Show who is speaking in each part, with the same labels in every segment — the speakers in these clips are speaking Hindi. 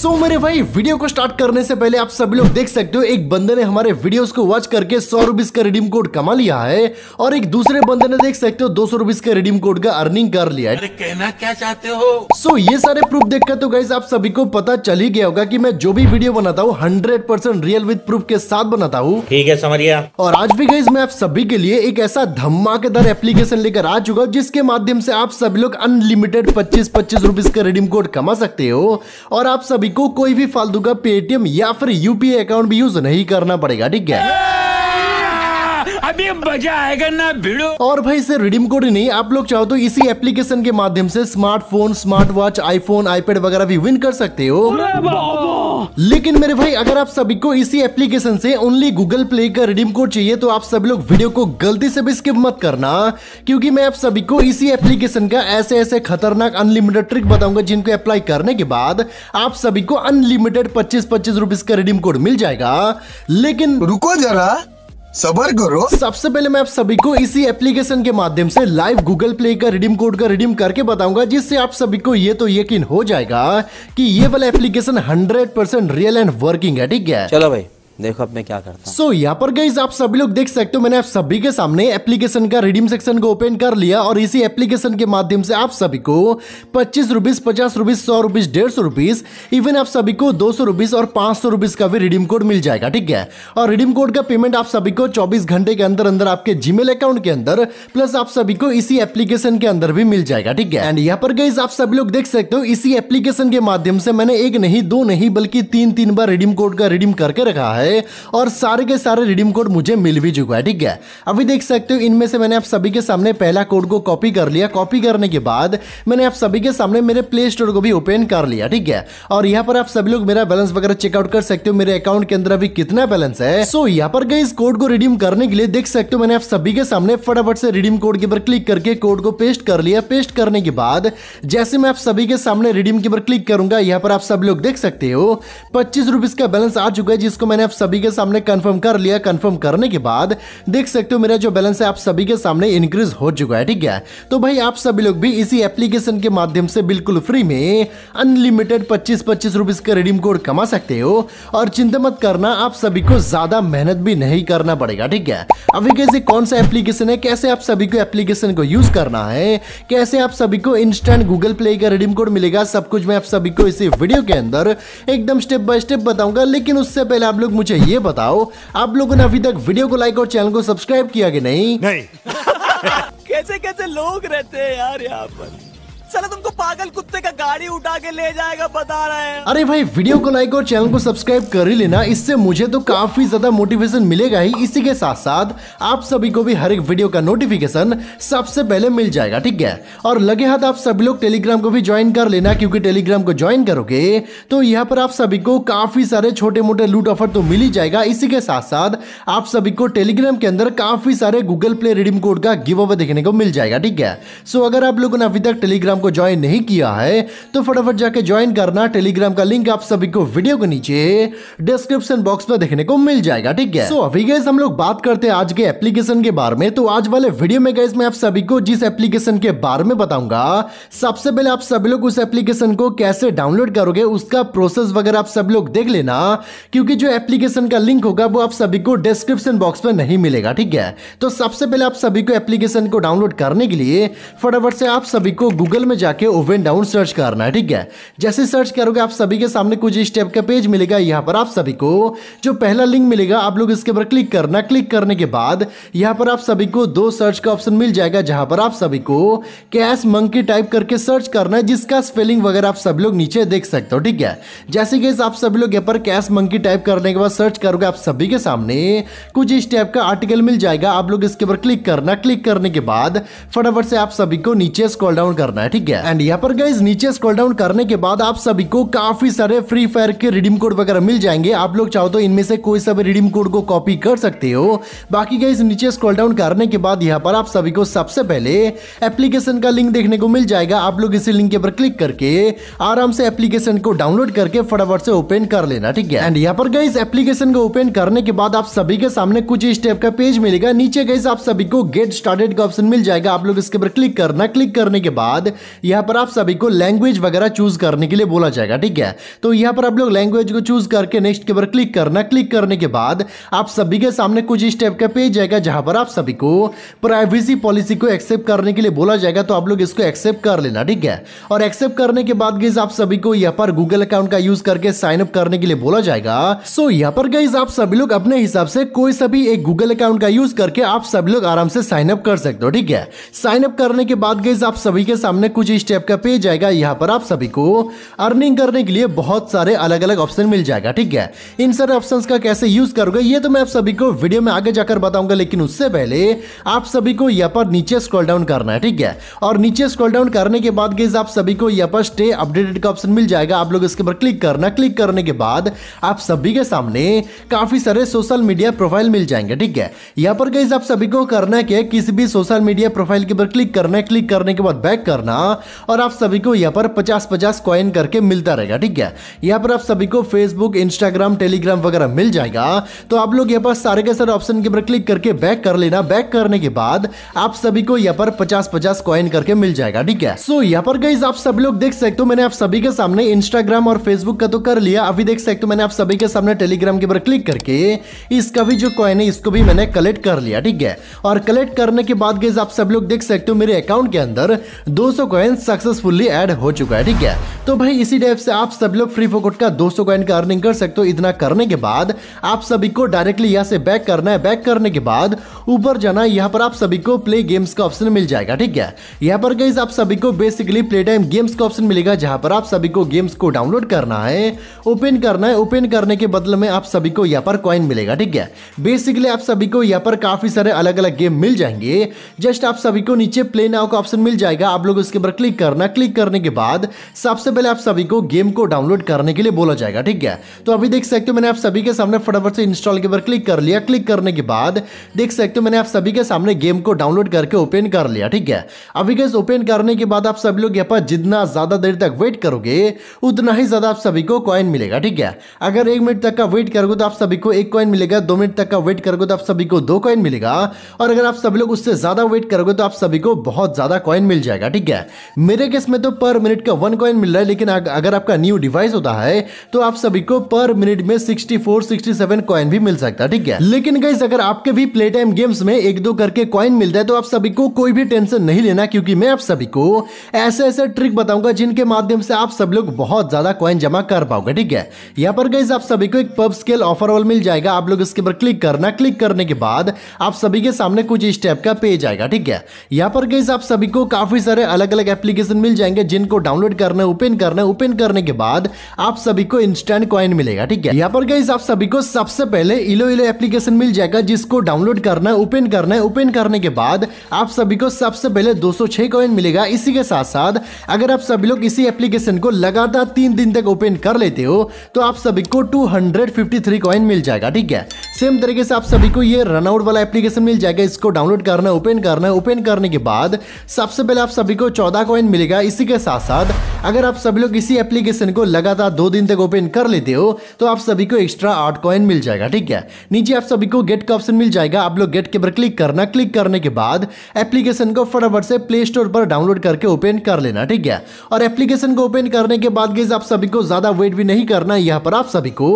Speaker 1: सो so, मेरे भाई वीडियो को स्टार्ट करने से पहले आप सभी लोग देख सकते हो एक बंदे ने हमारे वीडियोस को वॉच करके सौ रुपीज का रिडीम कोड कमा लिया है और एक दूसरे बंदे ने देख सकते हो दो सौ रुपीज का रिडीम कोड का अर्निंग कर लिया है अरे कहना क्या चाहते हो सो so, ये सारे प्रूफ देखकर तो गाइज आप सभी को पता चल ही गया होगा की मैं जो भी वीडियो बनाता हूँ hundred percent real with proof के साथ बनाता हूँ ठीक है समरिया और आज भी गाइज मैं आप सभी के लिए एक ऐसा धमाकेदार एप्लीकेशन लेकर आ चुका हूँ जिसके माध्यम से आप सभी लोग अनलिमिटेड पच्चीस पच्चीस रुपीज का रिडीम कोड कमा सकते हो और आप सभी को कोई भी फालतू का पेटीएम या फिर यूपी अकाउंट भी यूज नहीं करना पड़ेगा ठीक है अभी मजा आएगा ना भिड़ो और भाई से रिडीम कोड नहीं आप लोग चाहो तो इसी एप्लीकेशन के माध्यम से smartphone smart watch iPhone iPad वगैरह भी विन कर सकते हो लेकिन मेरे भाई अगर आप सभी को इसी एप्लीकेशन से ओनली गूगल प्ले का रिडीम कोड चाहिए तो आप सभी लोग वीडियो को गलती से भी स्किप मत करना क्योंकि मैं आप सभी को इसी एप्लीकेशन का ऐसे ऐसे खतरनाक अनलिमिटेड ट्रिक बताऊंगा जिनको अप्लाई करने के बाद आप सभी को अनलिमिटेड पच्चीस पच्चीस रुपीज का रिडीम कोड मिल जाएगा लेकिन रुको जरा सबर करो सबसे पहले मैं आप सभी को इसी एप्लीकेशन के माध्यम से लाइव गूगल प्ले का रिडीम कोड का रिडीम करके बताऊंगा जिससे आप सभी को ये तो यकीन हो जाएगा कि ये वाला एप्लीकेशन 100% रियल एंड वर्किंग है ठीक है चलो भाई देखो अब मैं क्या करता हूँ सो so, यहाँ पर गई आप सभी लोग देख सकते हो मैंने आप सभी के सामने एप्लीकेशन का रिडीम सेक्शन को ओपन कर लिया और इसी एप्लीकेशन के माध्यम से आप सभी को पच्चीस रुपीज पचास रुपीज सौ रुपीज डेढ़ सौ रुपीज इवन आप सभी को दो सौ रुपीज और पांच सौ रुपीज का भी रिडीम कोड मिल जाएगा ठीक है और रिडीम कोड का पेमेंट आप सभी को चौबीस घंटे के अंदर अंदर आपके जीमेल अकाउंट के अंदर प्लस आप सभी को इसी एप्लीकेशन के अंदर भी मिल जाएगा ठीक है एंड यहाँ पर गई आप सभी लोग देख सकते हो इसी एप्लीकेशन के माध्यम से मैंने एक नहीं दो नहीं बल्कि तीन तीन बार रिडीम कोड का रिडीम करके रखा है गए और सारे के सारे रिडीम कोड मुझे मिल भी चुका है ठीक है अभी देख सकते हो इनमें से मैंने आप सभी के सामने पहला कोड को कॉपी कर लिया कॉपी करने के बाद मैंने आप सभी के सामने मेरे प्ले स्टोर को भी ओपन कर लिया ठीक है और यहाँ पर आप सभी लोग मेरा बैलेंस वगैरह चेकआउट कर सकते हो मेरे अकाउंट के अंदर अभी कितना बैलेंस है सो यहाँ पर गए इस कोड को रिडीम करने के लिए देख सकते हो मैंने आप सभी के सामने फटाफट से रिडीम कोड के ऊपर क्लिक करके कोड को पेस्ट कर लिया पेस्ट करने के बाद जैसे मैं आप सभी के सामने रिडीम के ऊपर क्लिक करूंगा यहाँ पर आप सब लोग देख सकते हो पच्चीस का बैलेंस आ चुका है जिसको मैंने आप सभी के सामने कंफर्म कर लिया कंफर्म करने के बाद देख सकते हो मेरा जो बैलेंस है आप सभी के सामने इंक्रीज हो चुका है ठीक है तो भाई आप सभी लोग भी इसी एप्लीकेशन के माध्यम से बिल्कुल फ्री में अनलिमिटेड पच्चीस पच्चीस रुपीज का रिडीम कोड कमा सकते हो और चिंता मत करना आप सभी को ज्यादा मेहनत भी नहीं करना पड़ेगा ठीक है अभी कैसे कौन सा एप्लीकेशन है कैसे आप सभी को एप्लीकेशन को यूज करना है कैसे आप सभी को इंस्टेंट गूगल प्ले का रिडीम कोड मिलेगा सब कुछ मैं आप सभी को इसी वीडियो के अंदर एकदम स्टेप बाय स्टेप बताऊंगा लेकिन उससे पहले आप लोग मुझे मुझे ये बताओ आप लोगों ने अभी तक वीडियो को लाइक और चैनल को सब्सक्राइब किया कि नहीं नहीं कैसे कैसे लोग रहते हैं यार यहाँ पर चलो तुमको पागल कुत्ते का गाड़ी उठा के ले जाएगा बता रहा है अरे भाई वीडियो को लाइक और चैनल को सब्सक्राइब कर ही लेना इससे मुझे तो काफी ज्यादा मोटिवेशन मिलेगा ही इसी के साथ साथ आप सभी को भी हर एक वीडियो का नोटिफिकेशन सबसे पहले मिल जाएगा ठीक है और लगे हाथ आप सभी लोग टेलीग्राम को भी ज्वाइन कर लेना क्योंकि टेलीग्राम को ज्वाइन करोगे तो यहाँ पर आप सभी को काफी सारे छोटे मोटे लूट ऑफर तो मिल ही जाएगा इसी के साथ साथ आप सभी को टेलीग्राम के अंदर काफी सारे गूगल प्ले रिडीम कोड का गिव अवे देखने को मिल जाएगा ठीक है सो अगर आप लोगों ने अभी तक टेलीग्राम टेलीग्राम को ज्वाइन नहीं किया है तो फटाफट जाके ज्वाइन करना टेलीग्राम का लिंक आप सभी को वीडियो के नीचे डिस्क्रिप्शन बॉक्स में देखने को मिल जाएगा ठीक है सो so, अभी गैस हम लोग बात करते हैं आज के एप्लीकेशन के बारे में तो आज वाले वीडियो में गैस मैं आप सभी को जिस एप्लीकेशन के बारे में बताऊंगा सबसे पहले आप सभी लोग उस एप्लीकेशन को कैसे डाउनलोड करोगे उसका प्रोसेस वगैरह आप सब लोग देख लेना क्योंकि जो एप्लीकेशन का लिंक होगा वो आप सभी को डिस्क्रिप्शन बॉक्स में नहीं मिलेगा ठीक है तो सबसे पहले आप सभी को एप्लीकेशन को डाउनलोड करने के लिए फटाफट से आप सभी को गूगल में जाके ओवन डाउन सर्च करना है ठीक है जैसे सर्च करोगे आप सभी के सामने कुछ इस टाइप का पेज मिलेगा यहाँ पर आप सभी को जो पहला लिंक मिलेगा आप लोग इसके ऊपर क्लिक करना क्लिक करने के बाद यहाँ पर आप सभी को दो सर्च का ऑप्शन मिल जाएगा जहां पर आप सभी को कैश मंकी टाइप करके सर्च करना है जिसका स्पेलिंग वगैरह आप सब लोग नीचे देख सकते हो ठीक है जैसे कि आप सभी लोग यहाँ पर कैश मंकी टाइप करने के बाद सर्च करोगे आप सभी के सामने कुछ इस टाइप का आर्टिकल मिल जाएगा आप लोग इसके ऊपर क्लिक करना क्लिक करने के बाद फटाफट से आप सभी को नीचे स्क्रॉल डाउन करना है ठीक ठीक है एंड यहाँ पर गाइज नीचे स्क्रॉल डाउन करने के बाद आप सभी को काफी सारे फ्री फायर के रिडीम कोड वगैरह मिल जाएंगे आप लोग चाहो तो इनमें से कोई सब रिडीम कोड को कॉपी कर सकते हो बाकी गाइज नीचे स्क्रॉल डाउन करने के बाद यहाँ पर आप सभी को सबसे पहले एप्लीकेशन का लिंक देखने को मिल जाएगा आप लोग इसी लिंक के ऊपर क्लिक करके आराम से एप्लीकेशन को डाउनलोड करके फटाफट से ओपन कर लेना ठीक है एंड यहाँ पर गाइज एप्लीकेशन को ओपन करने के बाद आप सभी के सामने कुछ इस टाइप का पेज मिलेगा नीचे गाइज आप सभी को गेट स्टार्टेड का ऑप्शन मिल जाएगा आप लोग इसके ऊपर क्लिक करना क्लिक करने के बाद यहाँ पर आप सभी को लैंग्वेज वगैरह चूज करने के लिए बोला जाएगा ठीक है तो यहाँ पर आप लोग लैंग्वेज को चूज करके नेक्स्ट के ऊपर क्लिक करना क्लिक करने के बाद आप सभी के सामने कुछ इस टाइप का पेज आएगा जहाँ पर आप सभी को प्राइवेसी पॉलिसी को एक्सेप्ट करने के लिए बोला जाएगा तो आप लोग इसको एक्सेप्ट कर लेना ठीक है और एक्सेप्ट करने के बाद गईज आप सभी को यहाँ पर गूगल अकाउंट का यूज करके साइन अप करने के लिए बोला जाएगा सो यहाँ पर गईज आप सभी लोग अपने हिसाब से कोई सभी एक गूगल अकाउंट का यूज करके आप सभी लोग आराम से साइन अप कर सकते हो ठीक है साइन अप करने के बाद गईज आप सभी के सामने में कुछ इस टाइप का पेज आएगा यहाँ पर आप सभी को अर्निंग करने के लिए बहुत सारे अलग अलग ऑप्शन मिल जाएगा ठीक है इन सारे ऑप्शन का कैसे यूज करोगे ये तो मैं आप सभी को वीडियो में आगे जाकर बताऊंगा लेकिन उससे पहले आप सभी को यहाँ पर नीचे स्क्रॉल डाउन करना है ठीक है और नीचे स्क्रॉल डाउन करने के बाद गेज आप सभी को यहाँ पर स्टे अपडेटेड का ऑप्शन मिल जाएगा आप लोग इसके ऊपर क्लिक करना क्लिक करने के बाद आप सभी के सामने काफी सारे सोशल मीडिया प्रोफाइल मिल जाएंगे ठीक है यहाँ पर गेज आप सभी को करना है किसी भी सोशल मीडिया प्रोफाइल के ऊपर क्लिक करना है क्लिक करने के बाद बैक करना और आप सभी को यहाँ पर पचास पचास कॉइन करके मिलता रहेगा ठीक है यहाँ पर आप सभी को फेसबुक इंस्टाग्राम टेलीग्राम वगैरह मिल जाएगा तो आप लोग यहाँ पर सारे के सारे ऑप्शन के ऊपर क्लिक करके बैक कर लेना बैक करने के बाद आप सभी को यहाँ पर पचास पचास कॉइन करके मिल जाएगा ठीक है सो यहाँ पर गई आप सभी लोग देख सकते हो मैंने आप सभी के सामने इंस्टाग्राम और फेसबुक का तो कर लिया अभी देख सकते हो मैंने आप सभी के सामने टेलीग्राम के ऊपर क्लिक करके इसका भी जो कॉइन है इसको भी मैंने कलेक्ट कर लिया ठीक है और कलेक्ट करने के बाद गई आप सब लोग देख सकते हो मेरे अकाउंट के अंदर दो कॉइन सक्सेसफुली एड हो चुका है ठीक है तो भाई इसी टाइप से आप सब लोग फ्री फोकट का 200 कॉइन का अर्निंग कर सकते हो इतना करने के बाद आप सभी को डायरेक्टली यहाँ से बैक करना है बैक करने के बाद ऊपर जाना है यहाँ पर आप सभी को प्ले गेम्स का ऑप्शन मिल जाएगा ठीक है यहाँ पर गई आप सभी को बेसिकली प्ले टाइम गेम्स का ऑप्शन मिलेगा जहाँ पर आप सभी को गेम्स को डाउनलोड करना है ओपन करना है ओपन करने के बदले में आप सभी को यहाँ पर कॉइन मिलेगा ठीक है बेसिकली आप सभी को यहाँ पर काफी सारे अलग अलग गेम मिल जाएंगे जस्ट आप सभी को नीचे प्ले नाउ का ऑप्शन मिल जाएगा आप लोग उसके पर क्लिक करना क्लिक करने के बाद सबसे पहले आप सभी को गेम को डाउनलोड करने के लिए बोला जाएगा ठीक है तो अभी देख सकते हो मैंने आप सभी के सामने फटाफट से इंस्टॉल के ऊपर क्लिक कर लिया क्लिक करने के बाद देख सकते हो मैंने आप सभी के सामने गेम को डाउनलोड करके ओपन कर लिया ठीक है अभी गैस ओपन करने के बाद आप सभी लोग यहाँ पर जितना ज़्यादा देर तक वेट करोगे उतना ही ज़्यादा आप सभी को कॉइन मिलेगा ठीक है अगर एक मिनट तक का वेट करोगे तो आप सभी को एक कॉइन मिलेगा दो मिनट तक का वेट करोगे तो आप सभी को दो कॉइन मिलेगा और अगर आप सभी लोग उससे ज़्यादा वेट करोगे तो आप सभी को बहुत ज़्यादा कॉइन मिल जाएगा ठीक है मेरे केस में तो पर मिनट का वन कॉइन मिल रहा है लेकिन अगर आपका न्यू डिवाइस होता है तो आप सभी को पर मिनट में 64, 67 कॉइन भी मिल सकता है ठीक है लेकिन गाइस अगर आपके भी प्ले टाइम गेम्स में एक दो करके कॉइन मिलता है तो आप सभी को कोई भी टेंशन नहीं लेना क्योंकि मैं आप सभी को ऐसे ऐसे ट्रिक बताऊंगा जिनके माध्यम से आप सब लोग बहुत ज्यादा कॉइन जमा कर पाओगे ठीक है यहाँ पर गाइस आप सभी को एक पब स्केल ऑफर ऑल मिल जाएगा आप लोग इसके ऊपर क्लिक करना क्लिक करने के बाद आप सभी के सामने कुछ इस टाइप का पेज आएगा ठीक है यहाँ पर गाइस आप सभी को काफी सारे अलग अलग अलग एप्लीकेशन मिल जाएंगे जिनको डाउनलोड करना है ओपन करना है ओपन करने के बाद आप सभी को इंस्टेंट कॉइन मिलेगा ठीक है यहाँ पर गाइज आप सभी को सबसे पहले इलो इलो एप्लीकेशन मिल जाएगा जिसको डाउनलोड करना है ओपन करना है ओपन करने के बाद आप सभी को सबसे पहले 206 कॉइन मिलेगा इसी के साथ साथ अगर आप सभी लोग इसी एप्लीकेशन को लगातार तीन दिन तक ओपन कर लेते हो तो आप सभी को 253 कॉइन मिल जाएगा ठीक है सेम तरीके से आप सभी को ये रनआउट वाला एप्लीकेशन मिल जाएगा इसको डाउनलोड करना है ओपन करना है ओपन करने के बाद सबसे पहले आप सभी को चौदह कॉइन मिलेगा इसी के साथ साथ अगर आप सभी लोग इसी एप्लीकेशन को लगातार दो दिन तक ओपन कर लेते हो तो आप सभी को एक्स्ट्रा आठ कॉइन मिल जाएगा ठीक है नीचे आप सभी को गेट का ऑप्शन मिल जाएगा आप लोग गेट के ऊपर क्लिक करना क्लिक करने के बाद एप्लीकेशन को फटाफट से प्ले स्टोर पर डाउनलोड करके ओपन कर लेना ठीक है और एप्लीकेशन को ओपन करने के बाद आप सभी को ज्यादा वेट भी नहीं करना यहाँ पर आप सभी को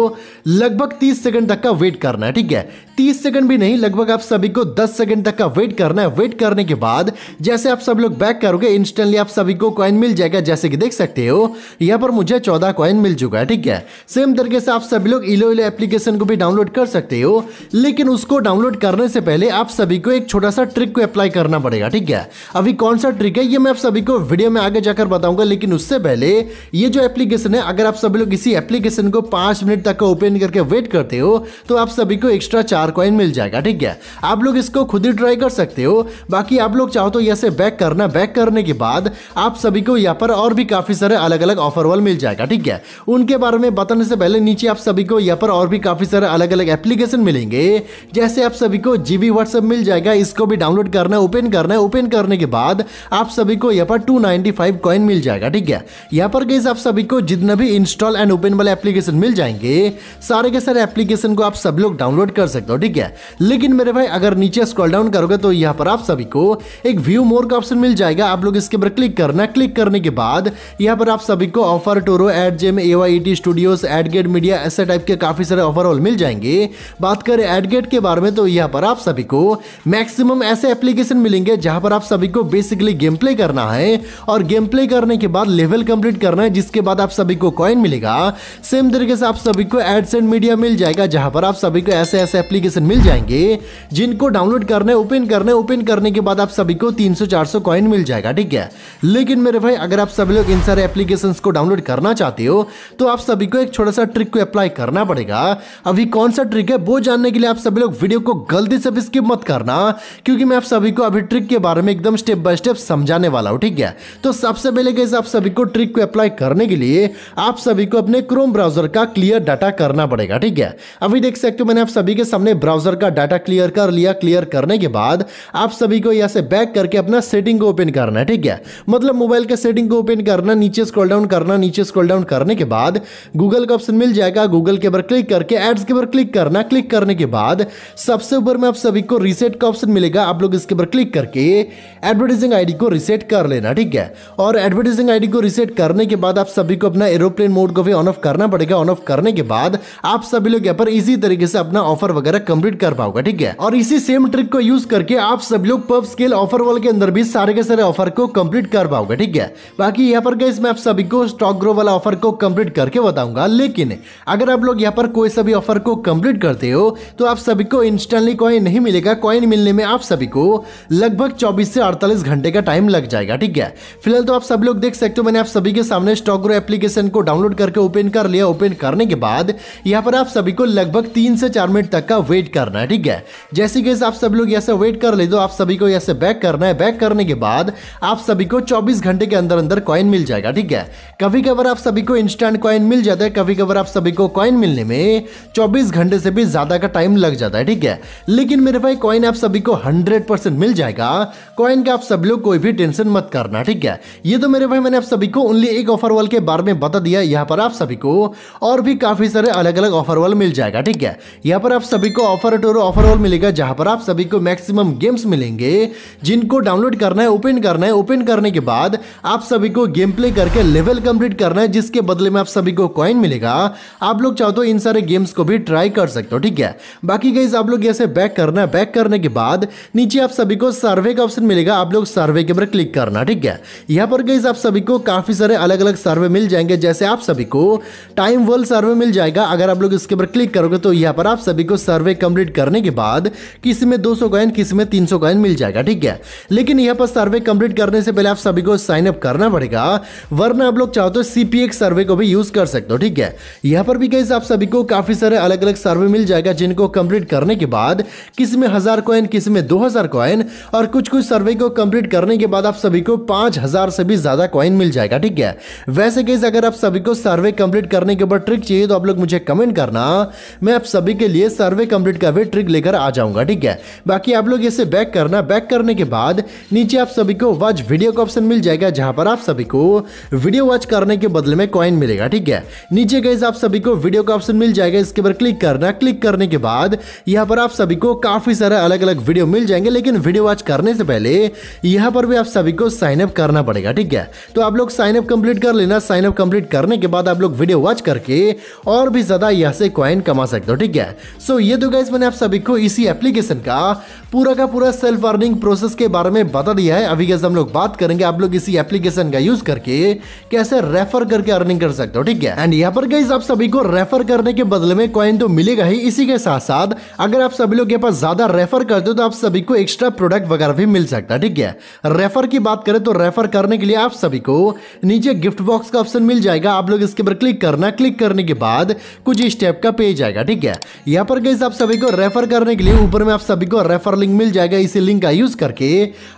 Speaker 1: लगभग तीस सेकंड तक का वेट करना करना है ठीक है तीस सेकंड भी नहीं लगभग आप सभी को दस सेकंड तक का वेट करना है वेट करने के बाद जैसे आप सब लोग बैक करोगे इंस्टेंटली आप सभी को कॉइन मिल जाएगा जैसे कि देख सकते हो यहाँ पर मुझे चौदह कॉइन मिल चुका है ठीक है सेम तरीके से आप सभी लोग इलो इलो एप्लीकेशन को भी डाउनलोड कर सकते हो लेकिन उसको डाउनलोड करने से पहले आप सभी को एक छोटा सा ट्रिक को अप्लाई करना पड़ेगा ठीक है अभी कौन सा ट्रिक है ये मैं आप सभी को वीडियो में आगे जाकर बताऊंगा लेकिन उससे पहले ये जो एप्लीकेशन है अगर आप सभी लोग इसी एप्लीकेशन को पांच मिनट तक ओपन करके वेट करते हो तो आप सभी सभी को एक्स्ट्रा चार कॉइन मिल जाएगा ठीक है आप लोग इसको खुद ही ट्राई कर सकते हो बाकी आप लोग चाहो तो यहाँ से बैक करना बैक करने के बाद आप सभी को यहाँ पर और भी काफ़ी सारे अलग अलग ऑफर वाल मिल जाएगा ठीक है उनके बारे में बताने से पहले नीचे आप सभी को यहाँ पर और भी काफ़ी सारे अलग अलग एप्लीकेशन मिलेंगे जैसे आप सभी को जीबी व्हाट्सएप मिल जाएगा इसको भी डाउनलोड करना है ओपन करना है ओपन करने के बाद आप सभी को यहाँ पर टू कॉइन मिल जाएगा ठीक है यहाँ पर गई आप सभी को जितना भी इंस्टॉल एंड ओपन वाले एप्लीकेशन मिल जाएंगे सारे के सारे एप्लीकेशन को आप सब लोग डाउनलोड कर सकते हो ठीक है लेकिन मेरे भाई अगर नीचे स्क्रॉल डाउन करोगे तो यहाँ पर आप सभी को एक व्यू मोर का ऑप्शन मिल जाएगा आप लोग इसके ऊपर क्लिक करना क्लिक करने के बाद यहाँ पर आप सभी को ऑफर टोरो एट जेम A Y T studios AdGate media ऐसे टाइप के काफी सारे ऑफर ऑल मिल जाएंगे बात करें एडगेट के बारे में तो यहाँ पर आप सभी को मैक्सिमम ऐसे एप्लीकेशन मिलेंगे जहाँ पर आप सभी को बेसिकली गेम प्ले करना है और गेम प्ले करने के बाद लेवल कंप्लीट करना है जिसके बाद आप सभी को कॉइन मिलेगा सेम तरीके से आप सभी को एडसेंट मीडिया मिल जाएगा जहां पर आप सभी को ऐसे ऐसे एप्लीकेशन मिल जाएंगे जिनको डाउनलोड करने ओपन करने ओपन करने के बाद आप सभी को 300-400 कॉइन मिल जाएगा ठीक है लेकिन मेरे भाई अगर आप सभी लोग इन सारे एप्लीकेशन को डाउनलोड करना चाहते हो तो आप सभी को एक छोटा सा ट्रिक को अप्लाई करना पड़ेगा अभी कौन सा ट्रिक है वो जानने के लिए आप सभी लोग वीडियो को गलती से भी स्किप मत करना क्योंकि मैं आप सभी को अभी ट्रिक के बारे में एकदम स्टेप बाय स्टेप समझाने वाला हूँ ठीक है तो सबसे पहले कैसे आप सभी को ट्रिक को अप्लाई करने के लिए आप सभी को अपने क्रोम ब्राउजर का क्लियर डाटा करना पड़ेगा ठीक है अभी देख सकते हो मैंने आप सभी के सामने ब्राउजर का डाटा क्लियर कर लिया क्लियर करने के बाद आप सभी को यहाँ से बैक करके अपना सेटिंग को ओपन करना है ठीक है मतलब मोबाइल का सेटिंग को ओपन करना नीचे स्क्रॉल डाउन करना नीचे स्क्रॉल डाउन करने के बाद गूगल का ऑप्शन मिल जाएगा गूगल के ऊपर क्लिक करके एड्स के ऊपर क्लिक करना क्लिक करने के बाद सबसे ऊपर में आप सभी को रिसेट का ऑप्शन मिलेगा आप लोग इसके ऊपर क्लिक करके एडवर्टाइजिंग आईडी को रिसेट कर लेना ठीक है और एडवर्टाइजिंग आईडी को रिसेट करने के बाद आप सभी को अपना एरोप्लेन मोड को भी ऑन ऑफ करना पड़ेगा ऑन ऑफ करने के बाद आप सभी लोग यहाँ पर इजी तरीके से अपना अपना ऑफर वगैरह कम्प्लीट कर पाओगे ठीक है और इसी सेम ट्रिक को यूज करके आप सब लोग पब स्केल ऑफर वॉल के अंदर भी सारे के सारे ऑफर को कम्प्लीट कर पाओगे ठीक है बाकी यहाँ पर मैं आप सभी को स्टॉक ग्रो वाला ऑफर को कम्प्लीट करके बताऊंगा लेकिन अगर आप लोग यहाँ पर कोई सभी ऑफर को कम्प्लीट करते हो तो आप सभी को इंस्टेंटली कॉइन नहीं मिलेगा कॉइन मिलने में आप सभी को लगभग चौबीस से अड़तालीस घंटे का टाइम लग जाएगा ठीक है फिलहाल तो आप सब लोग देख सकते हो मैंने आप सभी के सामने स्टॉक ग्रो एप्लीकेशन को डाउनलोड करके ओपन कर लिया ओपन करने के बाद यहाँ पर आप सभी को लगभग तीन से चार चार मिनट तक का वेट करना है ठीक है जैसे कि आप सभी लोग ऐसे वेट कर ले तो आप सभी को ऐसे बैक करना है बैक करने के बाद आप सभी को 24 घंटे के अंदर अंदर कॉइन मिल जाएगा ठीक है कभी कभार आप सभी को इंस्टेंट कॉइन मिल जाता है कभी कभार आप सभी को कॉइन मिलने में चौबीस घंटे से भी ज्यादा का टाइम लग जाता है ठीक है लेकिन मेरे भाई कॉइन आप सभी को हंड्रेड मिल जाएगा कॉइन का आप सब लोग कोई भी टेंशन मत करना ठीक है ये तो मेरे भाई मैंने आप सभी को ओनली एक ऑफर वाल के बारे में बता दिया यहाँ पर आप सभी को और भी काफी सारे अलग अलग ऑफर वाल मिल जाएगा ठीक है यहाँ पर आप सभी को ऑफर टोर ऑफर ऑल मिलेगा जहाँ पर आप सभी को मैक्सिमम गेम्स मिलेंगे जिनको डाउनलोड करना है ओपन करना है ओपन करने के बाद आप सभी को गेम प्ले करके लेवल कंप्लीट करना है जिसके बदले में आप सभी को कॉइन मिलेगा आप लोग चाहो तो इन सारे गेम्स को भी ट्राई कर सकते हो ठीक है बाकी गई आप लोग ऐसे बैक करना है बैक करने के बाद नीचे आप सभी को सर्वे का ऑप्शन मिलेगा आप लोग सर्वे के ऊपर क्लिक करना ठीक है यहाँ पर गई आप सभी को काफी सारे अलग अलग सर्वे मिल जाएंगे जैसे आप सभी को टाइम वर्ल्ड सर्वे मिल जाएगा अगर आप लोग इसके ऊपर क्लिक करोगे तो यहाँ पर आप सभी को सर्वे कंप्लीट करने के बाद किसी में 200 सौ कॉइन किसी में 300 कॉइन मिल जाएगा ठीक है लेकिन यहाँ पर सर्वे कंप्लीट करने से पहले आप सभी को साइन अप करना पड़ेगा वरना आप लोग चाहो तो सी सर्वे को भी यूज कर सकते हो ठीक है यहाँ पर भी गई आप सभी को काफी सारे अलग अलग सर्वे मिल जाएगा जिनको कंप्लीट करने के बाद किसी में हजार कॉइन किसी में दो हजार कॉइन और कुछ कुछ सर्वे को कंप्लीट करने के बाद आप सभी को पांच हजार से भी ज्यादा कॉइन मिल जाएगा ठीक है वैसे गई अगर आप सभी को सर्वे कंप्लीट करने के ऊपर ट्रिक चाहिए तो आप लोग मुझे कमेंट करना मैं आप सभी के के लिए सर्वे कंप्लीट का भी ट्रिक लेकर आ जाऊंगा ठीक है बाकी आप लोग इसे बैक करना बैक करने के बाद नीचे आप सभी को वॉच वीडियो का ऑप्शन मिल जाएगा जहां पर आप सभी को वीडियो वॉच करने के बदले में कॉइन मिलेगा ठीक है नीचे गए आप सभी को वीडियो का ऑप्शन मिल जाएगा इसके ऊपर क्लिक करना क्लिक करने के बाद यहाँ पर आप सभी को काफी सारे अलग अलग वीडियो मिल जाएंगे लेकिन वीडियो वॉच करने से पहले यहाँ पर भी आप सभी को साइन अप करना पड़ेगा ठीक है तो आप लोग साइन अप कंप्लीट कर लेना साइन अप कंप्लीट करने के बाद आप लोग वीडियो वॉच करके और भी ज्यादा यहाँ से कॉइन कमा सकते हो ठीक है सो ये तो गाइज मैंने आप सभी को इसी एप्लीकेशन का पूरा का पूरा सेल्फ अर्निंग प्रोसेस के बारे में बता दिया है अभी गैस हम लोग बात करेंगे आप लोग इसी एप्लीकेशन का यूज करके कैसे रेफर करके अर्निंग कर सकते हो ठीक है एंड यहाँ पर गाइज आप सभी को रेफर करने के बदले में कॉइन तो मिलेगा ही इसी के साथ साथ अगर आप सभी लोग के पास ज्यादा रेफर करते हो तो आप सभी को एक्स्ट्रा प्रोडक्ट वगैरह भी मिल सकता है ठीक है रेफर की बात करें तो रेफर करने के लिए आप सभी को नीचे गिफ्ट बॉक्स का ऑप्शन मिल जाएगा आप लोग इसके ऊपर क्लिक करना क्लिक करने के बाद कुछ स्टेप का पेज आएगा ठीक है यहाँ पर गई आप सभी को रेफर करने के लिए ऊपर में आप सभी को रेफर लिंक मिल जाएगा इसी लिंक का यूज करके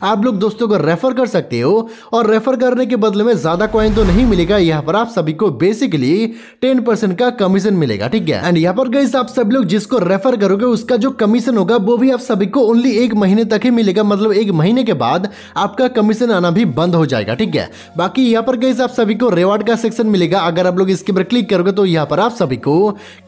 Speaker 1: आप लोग दोस्तों को रेफर कर सकते हो और रेफर करने के बदले में ज्यादा क्वाइन तो नहीं मिलेगा यहाँ पर आप सभी को बेसिकली टेन का कमीशन मिलेगा ठीक है एंड यहाँ पर गई आप सभी लोग जिसको रेफर करोगे उसका जो कमीशन होगा वो भी आप सभी को ओनली एक महीने तक ही मिलेगा मतलब एक महीने के बाद आपका कमीशन आना भी बंद हो जाएगा ठीक है बाकी यहाँ पर गई आप सभी को रिवार्ड का सेक्शन मिलेगा अगर आप लोग इसके ऊपर क्लिक करोगे तो यहाँ पर आप सभी को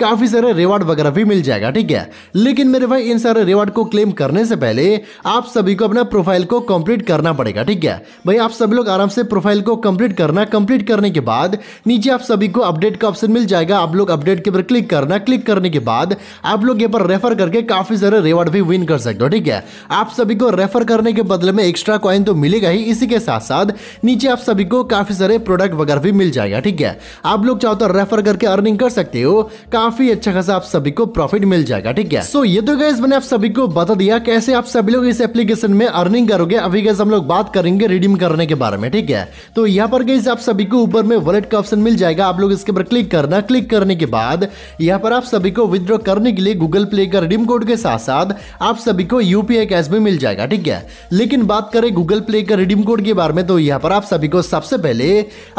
Speaker 1: काफी सारे रिवार्ड वगैरह भी मिल जाएगा ठीक है लेकिन मेरे भाई इन सारे रिवार्ड को क्लेम करने से पहले आप सभी को अपना प्रोफाइल को कंप्लीट करना पड़ेगा ठीक है भाई आप सभी लोग आराम से प्रोफाइल को कंप्लीट करना कंप्लीट करने के बाद नीचे आप सभी को अपडेट का ऑप्शन मिल जाएगा आप लोग अपडेट के ऊपर क्लिक करना क्लिक करने के बाद आप लोग यहाँ पर रेफर करके काफी सारे रिवार्ड भी विन कर सकते हो ठीक है आप सभी को रेफर करने के बदले में एक्स्ट्रा कॉइन तो मिलेगा ही इसी के साथ साथ नीचे आप सभी को काफी सारे प्रोडक्ट वगैरह भी मिल जाएगा ठीक है आप लोग चाहो तो रेफर करके अर्निंग कर सकते हो काफी अच्छा खासा आप सभी को प्रॉफिट मिल जाएगा ठीक है सो ये तो गैस मैंने आप सभी को बता दिया कैसे आप सभी लोग इस एप्लीकेशन में अर्निंग करोगे अभी गैस हम लोग बात करेंगे रिडीम करने के बारे में ठीक है तो यहाँ पर गैस आप सभी को ऊपर में वॉलेट का ऑप्शन मिल जाएगा आप लोग इसके ऊपर क्लिक करना क्लिक करने के बाद यहाँ पर आप सभी को विद्रॉ करने के लिए गूगल प्ले का रिडीम कोड के साथ साथ आप सभी को यूपीआई कैश भी मिल जाएगा ठीक है लेकिन बात करें गूगल प्ले का रिडीम कोड के बारे में तो यहाँ पर आप सभी को सबसे पहले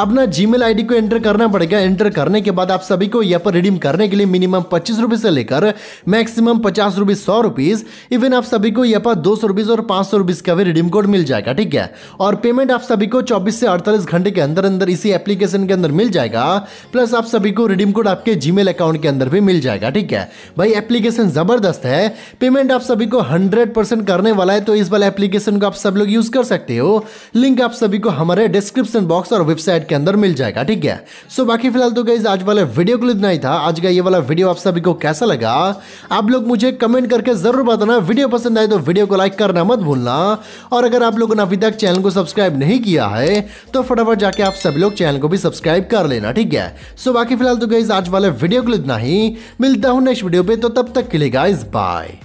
Speaker 1: अपना जीमेल आईडी को एंटर करना पड़ेगा एंटर करने के बाद आप सभी को यहाँ पर रिडीम करने के लिए मिनिमम पच्चीस रुपए से लेकर लेकर मैक्सिमम पचास रुपीज सौ रुपीज इवन आप सभी को यहाँ पर दो सौ रुपीज और पांच सौ रुपीज का भी रिडीम कोड मिल जाएगा ठीक है और पेमेंट आप सभी को चौबीस से अड़तालीस घंटे के अंदर अंदर इसी एप्लीकेशन के अंदर मिल जाएगा प्लस आप सभी को रिडीम कोड आपके जीमेल अकाउंट के अंदर भी मिल जाएगा ठीक है भाई एप्लीकेशन जबरदस्त है पेमेंट आप सभी को हंड्रेड करने वाला है तो इस वाले एप्लीकेशन को आप सब लोग यूज कर सकते हो लिंक आप सभी को हमारे डिस्क्रिप्शन बॉक्स और वेबसाइट के अंदर मिल जाएगा ठीक है सो बाकी फिलहाल तो गई आज वाले वीडियो को लिखना ही था आज का ये वाला वीडियो आप सभी को कैसा लगा लगा आप लोग मुझे कमेंट करके ज़रूर बताना वीडियो पसंद आए तो वीडियो को लाइक करना मत भूलना और अगर आप लोगों ने अभी तक चैनल को सब्सक्राइब नहीं किया है तो फटाफट जाके आप सभी लोग चैनल को भी सब्सक्राइब कर लेना ठीक है सो बाकी फिलहाल तो गाइज आज वाले वीडियो को इतना ही मिलता हूँ नेक्स्ट वीडियो पे तो तब तक के लिए गाइज बाय